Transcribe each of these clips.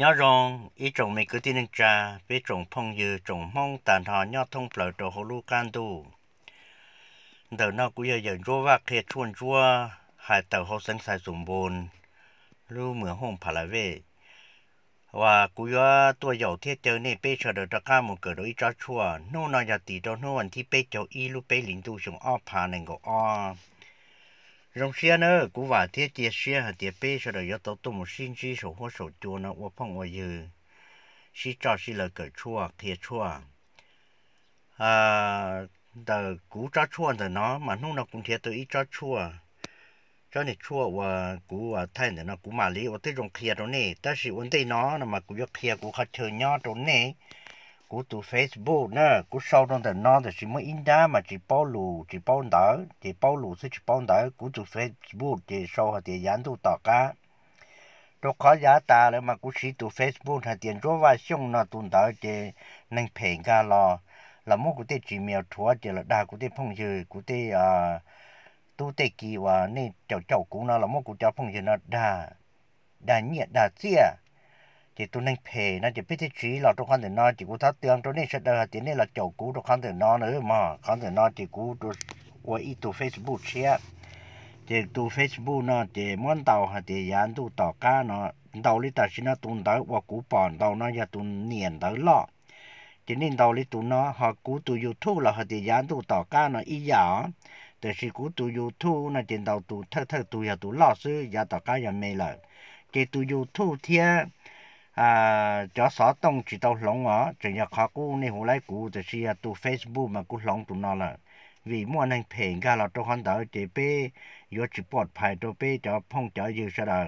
ย้อนองอีจงไม่กึ่ที่นึงจาไปจงพงยือจงม้องตานทอยอดทงเปล่าตัวหลูกกันดู เดี๋ยวนอกกูอย่าอย่างรัวว่าเคชวนชัว หายเต่าหกสังสายสมบูรณ์รู้เหมือนห้องพาราเว ว่ากูว่าตัวเหย่าเทียเจอเนี่ยไปเฉลยตะข้ามมึเกิดโดยจ้าชัวโน่นอนจยตีโดนโน่นที่เปเจ้าอีลู้ไปหลินตูชงอ้อพาหนึ่งก็อ้อ rong xia nữa cú vả thiết chia xia hà tiệt bê sau đó yếu tố tụ một xin chi sổ hoa sổ chua nó ô phong ô dư xí cho xí là cởi chua kia chua à tờ cú cho chua tờ nó mà lúc nào cũng thiết tờ ít cho chua cho nên chua và cú và thay nữa nó cú mà lý và tới rong kia đó nè ta sĩ vấn đề nó là mà cú yếu kia cú khát chơi nhau đó nè của tụ Facebook nè của sau đó thì non thì chỉ mới in đá mà chỉ bao lù chỉ bao đỡ chỉ bao lù sẽ chỉ bao đỡ của tụ Facebook thì sau thì dán tụ tỏ cá đó khó giá ta là mà của sĩ tụ Facebook thì tiền chỗ và xung nó tụ đỡ thì nên phèn cả lo là một cái tên chỉ mèo chúa chỉ là đa của tên phong dư của tên à ờ, tu tê kỳ và nên cháu cháu cũng nó là một của cháu phong dư nó đa đa nhiệt đa xìa thì tôi nên phê nó chỉ biết chỉ là trong khăn thì nói chỉ có thắt tương trong này sẽ đỡ tiền nên là chỗ cũ trong khăn thì nói nữa mà khăn thì nói chỉ cũ tôi qua ít tôi Facebook share thì tôi Facebook nó chỉ muốn tàu hay thì dán tôi tỏ cá nó tàu lý ta xin nó tuần tới qua cũ bọn tàu nó giờ tôi niệm tới lọ chỉ nên tàu lý tôi nó họ cũ tôi YouTube là họ thì dán tôi tỏ cá nó ít giờ thì chỉ cũ tôi YouTube nó trên tàu tôi thơ thơ tôi giờ tôi lo sư giờ tỏ cá giờ mê lời thì tôi YouTube thiệt à cho xóa tông chỉ tàu lỏng á chỉ nhà khó cú này hồ lấy cú thì chỉ là tu facebook mà cú lỏng tụ nó là vì mua anh phèn cả là cho con đỡ chỉ bê yo chỉ bọt phải cho bê cho phong cho dư sao đó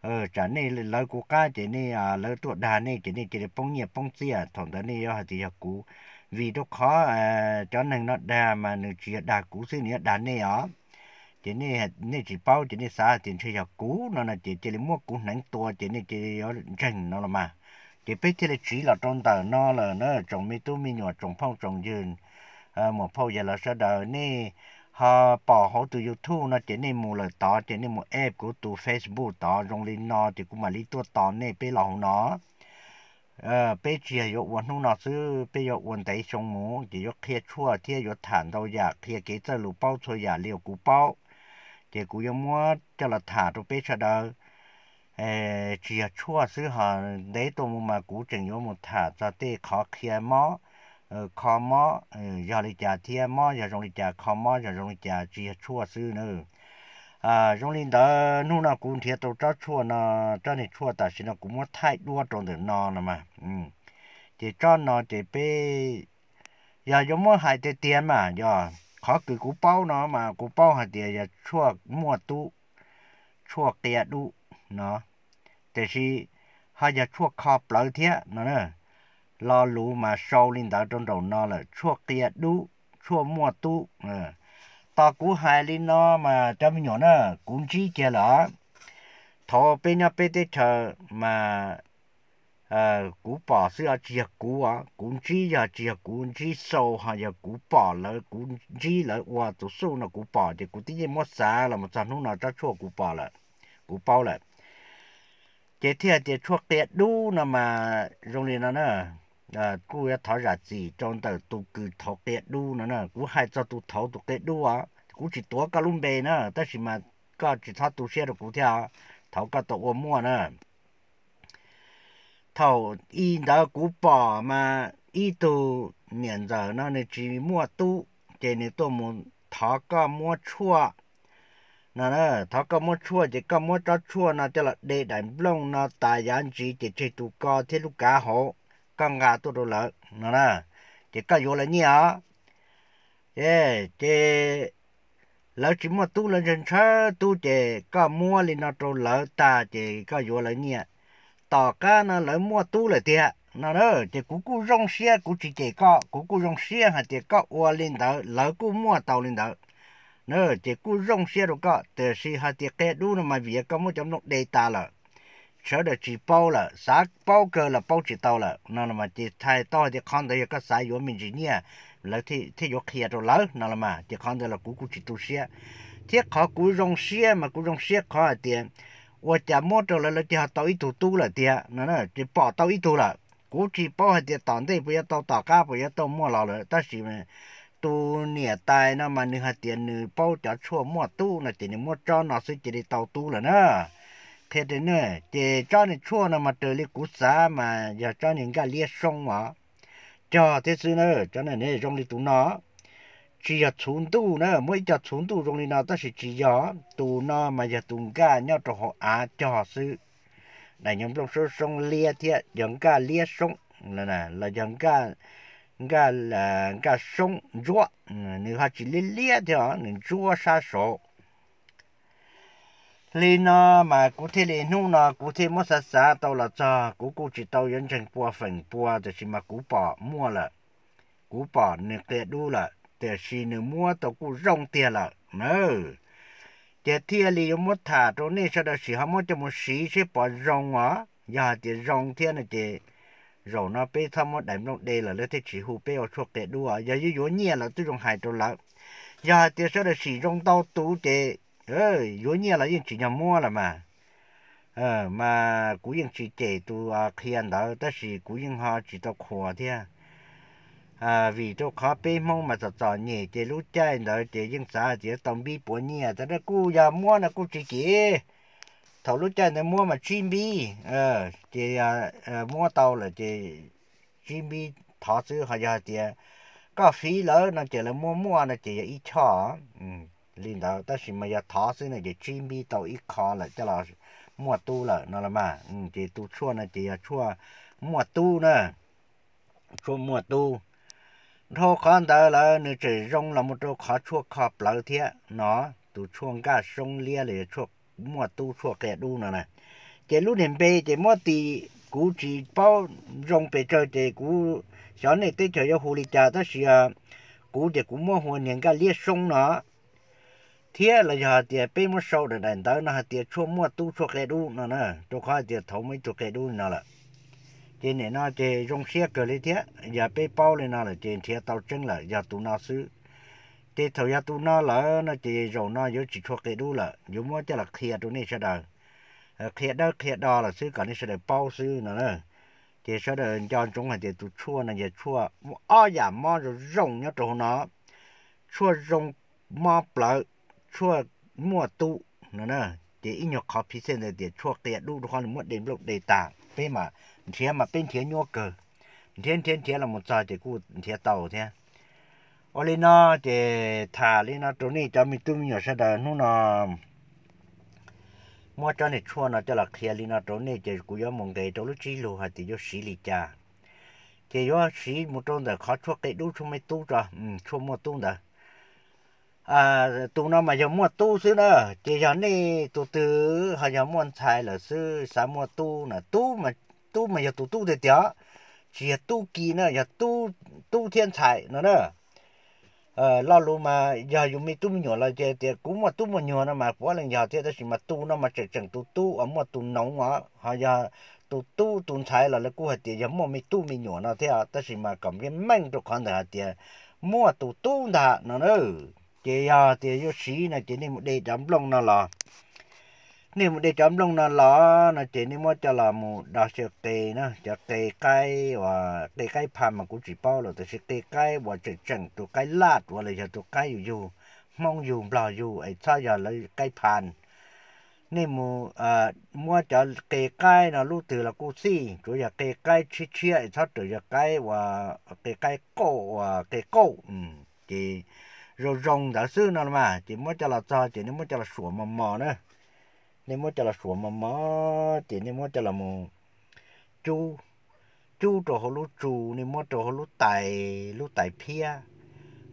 ờ chả là lấy cú cá chỉ nên à lấy tuột đà nên chỉ nên chỉ để phong nhiệt phong xia à, thằng đó nên do thì nhà cú vì đó khó à cho nên nó đà mà nó chỉ đà cú xí nữa đà nên á chỉ nè nè chỉ bao chỉ nè xa chỉ chơi giờ cũ nó là chỉ chỉ là mua cũ nắng tua chỉ nè chỉ ở rừng nó là mà chỉ biết chỉ là chỉ là trong tờ nó là nó trồng mi tu mi nhỏ trồng phong trồng dừa à, một phong giờ là sao đời nè họ bỏ họ từ youtube nó chỉ nè mua là tỏ chỉ nè mua app của từ facebook tỏ rong lên nó thì cũng mà lý tua tỏ nè bây lòng nó bây giờ yo nó nó bây giờ quân tây sông mũ chỉ yo kia chua kia yo thản đâu ya kia cái tơ lù bao thôi ya liều bao thì cũng giống mua cho là thả trong bếp cho đó chỉ là chua xứ họ đấy tôi mà cũng chừng giống một thả cho tê khó kia mó ờ, khó mó ờ, giờ đi chả thiên mó giờ rồi đi chả khó mó giờ trong đi chả chỉ là chua xứ nữa à rồi linh đó nu nào cũng thiệt tôi cho chua nó cho này chua ta xin nó cũng muốn thay đua trong được nó nè mà ừ chỉ cho nó chỉ bê giờ giống mua hai tê tiền mà giờ khó cứ cú bao nó mà cú bao hạt địa là chua mua tu chua kia đu nó thế thì họ giờ chua khó bao thế nữa lo lũ mà sâu lên đó trong đầu nó là chua kia đu chua mua tu ta cú hai lên nó mà trong nhỏ nó cũng chỉ kia là thọ bên nhà bên đây chờ mà ờ cú bỏ sự ở chia cú á cú chi giờ chia cú chi sâu hay giờ cú bỏ lỡ cú chi lỡ qua số nó cú bỏ thì cú tí gì mất xa là một trận lúc nào cho chua cú bỏ lỡ cú bao lỡ chế thiệt chế chua tiệt đu nó mà dùng ờ, liền nó nữa cú ya thảo ra gì trong tờ tụ cử thọ tiệt đu nó nữa cú hay cho tụ thọ tụ tiệt đu cú chỉ tua cả luôn bề nữa tất mà có chỉ thao tụ xe được cú theo thảo cả tụ mua nữa thầu y đó cú bỏ mà y tu niệm giờ nó này chỉ mua tu cho nên tôi muốn thọ có mua chua nó nó thọ có mua chua thì có mua cho chua nó cho là để đánh lông nó tài gián chỉ để chỉ tu co thế lúc cá hộ con gà tôi đồ lợn nó nè chỉ có vô là nhỉ thế thế lỡ chỉ mua tu là dân sơ tu thì có mua lên nó trâu lỡ ta thì có vô là nhỉ tỏ cả nó lấy mua tu lại tiệt nó đó thì cú cú rong xe cú chỉ chạy co cú cú rong xe hả thì có ua lên đó lỡ cú mua tàu lên đó nó thì cú rong xe rồi có từ khi hả thì cái đu nó mà việc có một trong nó đầy ta là sợ được chỉ bao là xã bao cơ là bao chỉ tàu là nó là mà thì thay to thì con đấy có xã yếu mình chỉ nhia lỡ thì thì yếu kia rồi lỡ nó là mà thì con đấy là cú cú chỉ tu xe thì khó cú rong xe mà cú rong xe khó tiền 我家摸着了了，就还到一头多了的，那那就包到一头了。估计包还的当地不要到大家不要到摸老了，但是呢，都年代那么你还点你包家错摸多那点你摸着那是这里到多了呢。thế thế nữa thì cho nên chua nó mà trời lấy cú xá mà giờ cho nên cái lia sông mà cho thế xưa nữa cho nên này trong đi tụ nó chỉ giờ chúng tu nữa mỗi giờ chúng tu trong này nào ta sẽ chỉ giờ tu nó mà giờ tu cả nhau cho họ á cho họ sự này nhóm trong số sông lia thiệt giống cả lia sông là nè là giống cả cả là cả sông rùa nếu họ chỉ lia lia thì họ nên rùa sa sổ lên nó mà cụ thể lên nu nó cụ thể mất sa sa đâu là cho cụ cụ chỉ đâu nhân thành bùa phần bùa thì chỉ mà cụ bỏ mua là cụ bỏ nên tệ đu là แต่ชีนึมัวตกูร่องเตียละเนอแต่เทียลีมัวถาตรงนี้ฉะนั้นสีหามัวจะมัวสีใช่ปอร่องวะอย่าจะร่องเทียนะเจร่องนะไปทำมัวได้มัวเดละแล้วที่ชีหูเป้เอาชกเตะด้วยอย่าอยู่อยู่เนี่ยละตุจงหายตัวละอย่าจะฉะนั้นสีร่องเต้าตูเจเอออยู่เนี่ยละยิ่งจีนมัวละมาเออมากูยังจีเจตัวเคียนเด้อแต่สีกูยังหาจีตัวขวเทีย à vì chỗ khó bê mong mà sợ sợ nhẹ chế lũ chạy nở chế dân xã chế tổng bí bố nhẹ cho nó cú giờ mua nó cú chỉ chế thầu lũ chạy nó mua mà chim bi ờ chế à, ờ, mua tàu là chế chim bi thọ sư họ giờ chế có phí lỡ nó chế là mua mua nó chế ít cho ừ, linh đạo tất chỉ mà giờ thọ sư này chế chim bi tàu ít khó là cho là mua tu là nó là mà ừ, chế tu chua nó chế chua mua tu nè chua mua tu thô khó đỡ là nữ chỉ rong là một chỗ khó chua khó lỡ thế nó tu chuông cả sông lia để chuộc mua tu chuộc kẻ đu nữa nè chỉ lúc hiện bê chỉ mua tì cú chỉ bao rong bê chơi chỉ cú cho này tới chơi cho hồ lý cha đó là cú chỉ cú mua hồ niệm cả lia sông nó thế là giờ thì bê mua sâu để đánh tới nó thì chuông mua tu chuộc kẻ đu nữa nè chỗ khó thì thấu mấy chuộc kẻ đu nữa là trên này nó chè rong xe cờ lấy thế giờ bê bao lên nó là trên thế tàu chân là giờ tụ nó xứ thế thầu giờ tụ nó là nó chè rồi nó giờ chỉ cho cái đu là giờ mua cho là khía tụ này sẽ đời khía đó khía đó là xứ cả này sẽ đời bao xứ nữa nữa thì sẽ đời cho chúng là thì tụ chua này giờ chua ở nhà mò rồi rong nhớ chỗ nó chua rong mò bờ chua mua tụ nữa nữa thì ít nhiều khó phí sen là để chua khía đu đó là mất đến lúc đề tạng bé mà thế mà bên thế nhau cơ, thiên thiên thế là một trái thì cụ thế tàu thế ở lên nó thì thả lên nó chỗ này cho mình mình ở sao đó nó nó mua cho này chua nó cho là kia lên nó chỗ này thì cụ yếu mong cái chỗ lúc chỉ lù hạt thì yếu xí lì cha thì yếu xí một trong đó khó chua cái đu chua mấy tu ra ừ chua một tu đó à tụ nó mà giống mua tu xứ nữa chỉ giống đi tụ từ họ giống mua thai là xứ xã mua tu là tu mà tu mà giờ tụ tu thì đó chỉ tu kỳ nữa giờ tu tu thiên tài nữa nữa ờ lo luôn mà giờ dùng mi tu mi nhỏ là chơi thì cũng mà tu mà nhỏ nó mà quá là giờ thì đó chỉ mà tu nó mà chỉ chẳng tu tu ở mà tu nóng quá họ giờ tu tu tu thái là là cú hạt tiền giống mà mi tu mi nhỏ nó thế à đó chỉ mà cảm cái mạnh được con là hạt mua tu tu đã nó nữa chị à chị yêu sĩ nè chị nên một đề chấm lông nó là nên một đề chấm lông nó là nè chị nên mua cho là một đào sẹo tê nè cho tê cái và ờ, tê cái phàm mà cũng chỉ bao rồi tôi sẽ tê cái và chỉ chẳng tụ cái lát và ờ, lại cho tụ cái dù dù mong dù bò dù ấy sao giờ lấy cái phàn nên mu à mua cho kê cái là lúc từ là cô si chủ nhà kê cái chi chia ấy sao từ nhà cái và kê cái cổ và kê cổ ừ chị rồi rồng đã sư nó mà chỉ muốn cho là cho chỉ nên muốn cho là sủa mò mò nữa nên muốn cho là sủa mò mò chỉ nên muốn cho là mù chu chu cho họ lú chu nên muốn cho họ lú tài lú tài pia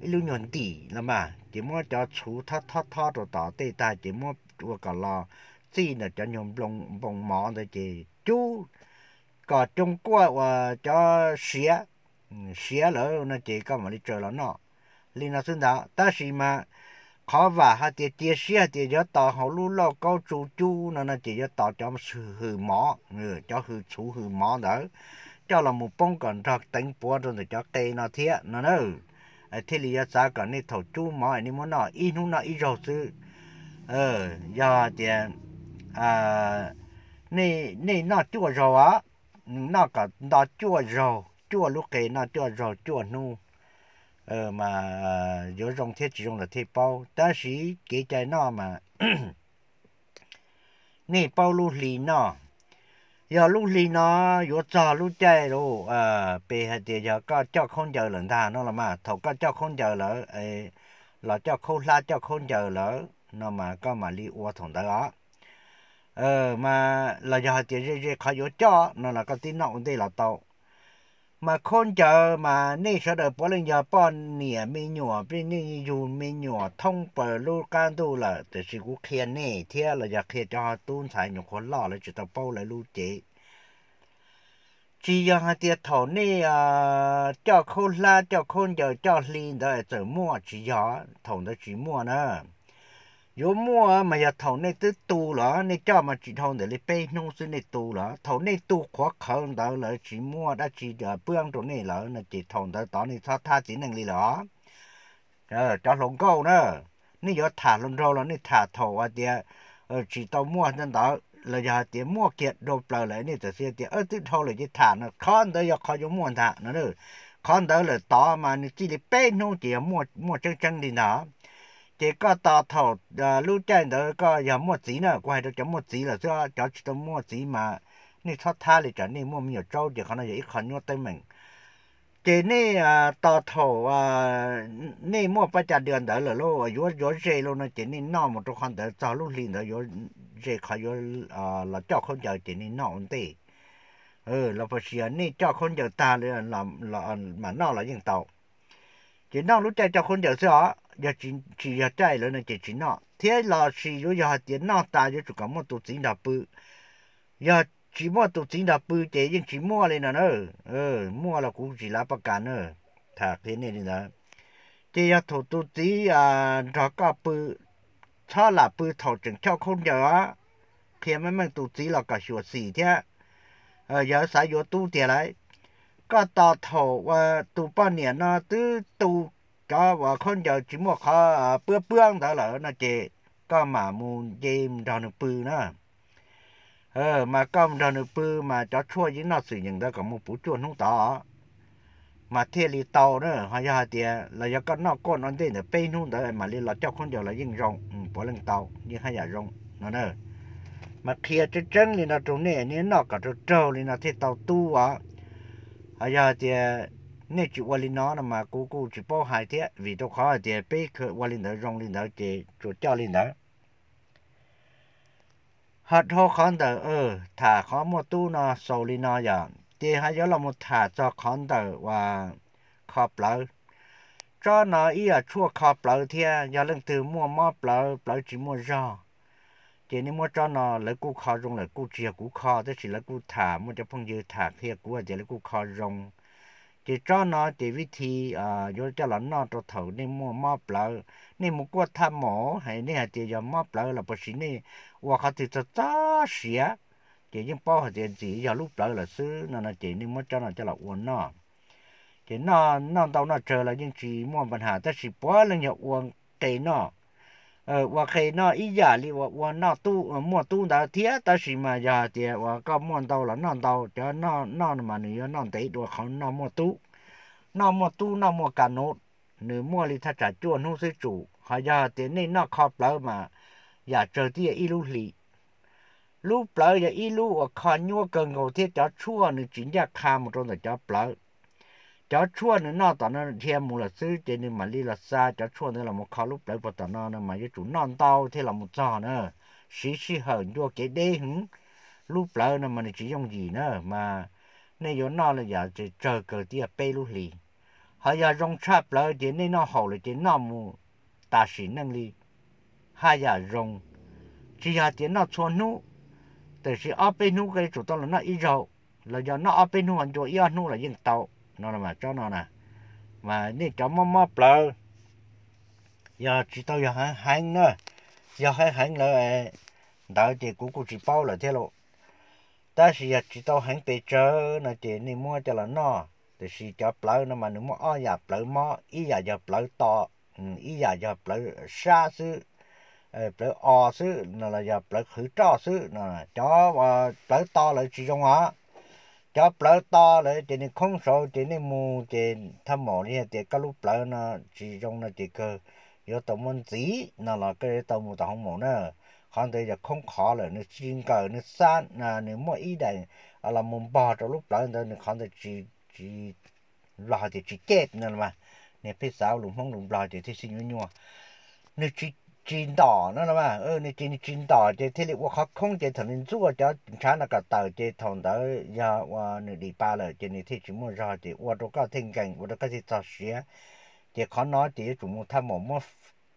lú nhọn tỉ là mà chỉ muốn cho chú thoát thoát thoát cho tỏ tê ta chỉ muốn vừa cả là, chỉ là cho nhom bông bông mò rồi chỉ chu, có trung quốc và ờ, cho xía xía lỡ nó chỉ có mà đi chơi là nó li nó sinh đó ta chỉ mà khó và họ chỉ chia sẻ chỉ cho tao họ lú lo câu chú chú nó nó chỉ cho tao cho sự hư mỏ ừ, cho hư chú hư mỏ đó cho là một bông còn thật tính búa rồi thì cho tê nó thiệt nó nó thế lý do sao còn đi thầu chú mỏ anh muốn nói ít nó nói ít rồi chứ ờ do thì à này này nó chua rồi á nó cả nó chua rồi chua lúc kia nó chua rồi chua nu ờ mà dỗ ờ, rong thế chỉ rong là thế bao ta sĩ kể trái nó mà nè bao lu lì nó giờ lu lì nó dỗ cho lu trái rồi ờ bề hệ thì giờ có cho không là mà thầu có cho không là cho không la mà có mà li uo thằng đó ờ mà là giờ thì rồi rồi khỏi dỗ cho nó là có tí nọ đây là tàu มาคนเจอมาเนี่ยเสด็จปริญญาป้อนเนี่ยมีหนัวเป็นนี่อยู่มีหนวดท่องเปิดลูกการดูละแต่สิกูเคียนเนี่ยเทียเราอยากเคียนจอตูนสายหนว่คนล่อเล้จะต้องเป้าเลยลูเจจียังเดียถอนเนี่ยเจ้าคนละเจ้าคนเจอเจ้าลีนได้เจอมั่วจียังถอนได้จีมั่วเนาะยมัวมาอยากท่องในตู้ตู้ละในเจ้ามาจีท่องเดี๋ยวไปนงสิในตู้ละท่องในตู้ขวักเขินเดี๋ยวละจีมัวได้จีเดี๋ยเปลืองตรงนี้เละในจีท่องเดี๋ยวตอนนี้ท่าท่าจีหนึ่งลีละเออจะลงก้นอะนี่ยากถ่ายลงโราละนี่ถ่ายท่องว่าเดียวเออจีต่อมัวนั่นเดี๋ยวเราจะเดียวมัวเกียดโดนเปล่าเลยนี่จะเสียเดียเออตู้ทองเลยจะถ่ายนะคอนเดี๋ยวคอยยมัวถ่ายนั่นเออคอนเดี๋ยวเลยต่อมาในจีไปนงเดี๋ยวมัวมัวจังจังดีนะ chỉ có tàu thầu lưu trên đó có giờ mua gì nữa quay được chấm mua gì là do cháu chỉ chấm mua gì mà nên thoát tha thì trở nên mua nhiều trâu thì còn nó dễ khó nhau tới mình chỉ nên tàu thầu nên mua phải trả đường đó là lô yếu yếu dễ luôn nó chỉ nên nọ một chỗ khoản đó cho lúc liền đó yếu dễ khó yếu là cho không giờ chỉ nên nọ một tí ừ là phải sửa nên cho ta là làm là mà nọ là những tàu chỉ nọ lúc chơi cho không giờ xưa ยาจีนจียาใจเลยนะจีนเนาะเที่ยลาชิโยยาเตียนนาตายจุกามอตุจีนดาปุยาจีมอตุจีนดาปุจยังจีมอเลยะเนอะเออมอเรากูจีลาประกันเนอะถ้าเพี้ยนนี่นะเจยถูตุจีอ่าดอกกาปุชาลาปุถอดจึงเช่าคนเยอะเพียนไม่แม่งตุจีเราก็ชัวสี่เที่ยเออยาสายโยตุเทียไรก็ต่อถอว่าตุป้าเนี่ยนาตื้อตุ cho vợ con chỉ một khó ờ, bữa bương đó là nó chị có mà muốn dìm đó nó bư nữa ờ mà con đó nó bư mà cho chua với nó sử dụng đó có một bút chuồn không tỏ mà thiên lý tàu nữa họ giờ thì là do con nó con nó tên là bên không đó mà liên là cho con giờ là dừng rong bỏ lên tàu như hai giờ dạ rong nó nữa mà kia trên chân thì nó trốn nè nên nó cả trâu trâu thì nó thì tàu tu á họ giờ thì nè chú vali nó là mà cố cố chỉ bảo hai thế vì tôi khó thì bé cứ vali nó rong lên nó chỉ chú cho lên nó hạt khó khăn đó, ờ thả khó một tu nó sầu lên nó giờ thì hay giờ là một thả cho khăn đó, và khó lỡ cho nó ý là chua khó lỡ thì giờ lần từ mua mò lỡ lỡ chỉ mua ra. chỉ nên mua cho nó lấy cú khó rong lấy cú chia cú kho tức chỉ lấy cú thả mua cho phong dư thả kia cú là chỉ lấy cú khó rong chỉ cho nó chỉ vì thì à vô cho là nó cho thầu nên mua mò bờ nên mua qua tham mỏ hay nên là chỉ giờ mò bờ là bớt xí nên, hoặc là thì cho ta xía chỉ những bao hạt tiền chỉ giờ lúc bờ là xứ nó là chỉ nên mua cho nó cho là uốn nó chỉ nó nó đâu nó chờ là những chỉ mua bản hà ta chỉ bỏ lên nhậu uốn tệ nó ờ và khi nó ý giả li và và nó tu ờ, mua tu đã thiết ta chỉ mà giờ thì và có mua tàu là non tàu cho nó nó mà nữa non tế đồ không nó mua tu nó mua tu nó mua cả nốt nếu mua thì thật trả chua nó chủ họ giờ thì nên nó khóc lỡ mà giờ chờ thì ít lúc lì lúc lỡ giờ ít lúc và cần cầu thiết cho chua nữa chính là kham trong đó cho lỡ จะชั่วนี่ยนอตอนนั้นเทียมูละซื้อเจนี่มาลีละซาจะชั่วนี่เรามา้าลุปเลยอตอนนั้นมาอย่จุนอนเตาที่เรามุจ่าเนอะชีสีเหินยวเกเด้หึงรูปเนั่นมันจะยงยีเนอะมาในยนนอเลยอยากจะเจอเกิดที่เปรุลีหายาจงชาเลยเจนี่นอหอเลยเจนอมูตาสีนั่งลีหายาจงจียาเจนอชวนนูแต่สิอาไปนูก็จุดตอนนั้นอีเ้าเราจะนอเอาไปนูอันจัวอีอันนูลยยิ่งเตา nó là mà chó nó nè mà như chó mắm mắm bờ giờ chỉ tao giờ hai hai nữa giờ hai hai nữa đào thì cũng cũng chỉ bao là thế lộ ta chỉ giờ chỉ tao hai bề chờ là chỉ nên mua cho là nó thì chỉ chó bờ nó mà nếu mà ở giờ bờ mỏ ý giờ giờ bờ to ừ, ý giờ giờ bờ xa xứ bờ o xứ là giờ bờ khử trò xứ là cho bờ to là chỉ trong á cho bỡ to lại chỉ nên không sâu chỉ nên mù chỉ tham mỏ đi thì các lúc bỡ nó chỉ trong nó chỉ có, có tổng môn tí nó là cái tổng mù tổng mỏ nữa còn đây là không khó là nó chuyên cờ nó xa à, à, là mua ít ý đại là muốn bỏ trong lúc bỡ nó còn đây chỉ chỉ lo thì chỉ chết nữa mà nè phía sau lùng phong lùng lo thì thấy sinh nhua nhau, nó chỉ chín đỏ nó mà ừ này chín chín đỏ chế thế liệu họ không chế thằng chúa cho cha nó cả tờ chế thằng đó giờ qua nửa đi ba là chế này thế chúng mua ra chế qua đó có thiên cảnh qua đó có thể tạo sửa chế khó nói chế chúng mua tham một mua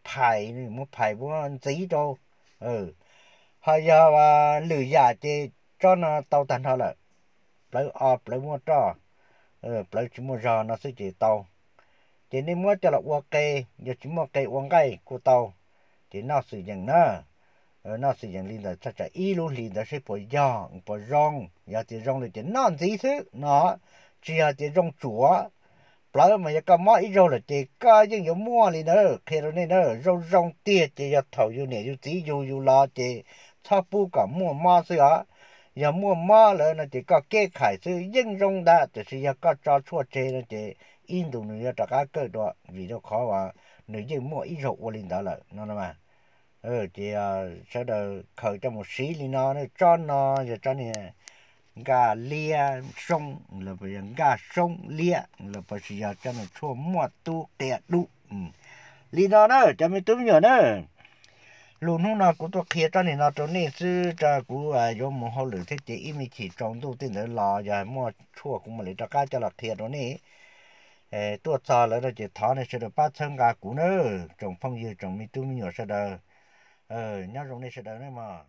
phải mua phải muốn giấy đâu ừ hay giờ và lừa giả chế cho nó tàu tàn thôi là lấy ọp lấy mua cho ừ lấy chúng mua ra nó sẽ chế tàu chế nên mua cho là qua cây giờ chúng mua cây uống cây của tàu thì nó sử dụng nó ờ, nó sử dụng linh là chắc chắn y luôn linh là sẽ bỏ giò bỏ rong giờ thì rong là chỉ nó gì thế nó chỉ là chỉ rong chúa bởi mà cái mỏ ít rồi là chỉ có những cái mua linh nữa khi rồi nên nữa rong rong tia chỉ là thầu yêu này yêu tí yêu yêu lo chỉ thao bu cả mua mỏ xí á giờ mua mỏ là nó chỉ có kê khai sự dân rong đã chỉ là có cho chua chê nó chỉ in đồ nữa cho cả cơ vì nó khó và nếu như mua ít rồi linh đó là nó là mà ừ thì ờ, sẽ được khởi cho một xí li nó cho nó rồi cho nè gà lia sông là bây giờ gà sông lia là bây giờ cho nó chua mua tu tẹt đủ ừ. li nó nữa cho mình tu nhiều nữa luôn hôm nào cũng tôi kia cho nên nó cho nên chứ cho cú à do một hồi lửa thế chỉ im chỉ trong tu tin nữa lò giờ mua chua cũng mà lấy cho cá cho là thiệt đó nè ê ờ, tôi cho là nó chỉ này sẽ được ba chân gà cũ nữa trong phong dư trong mi tu mi nhỏ sẽ được 嗯，你要用那些的人嘛。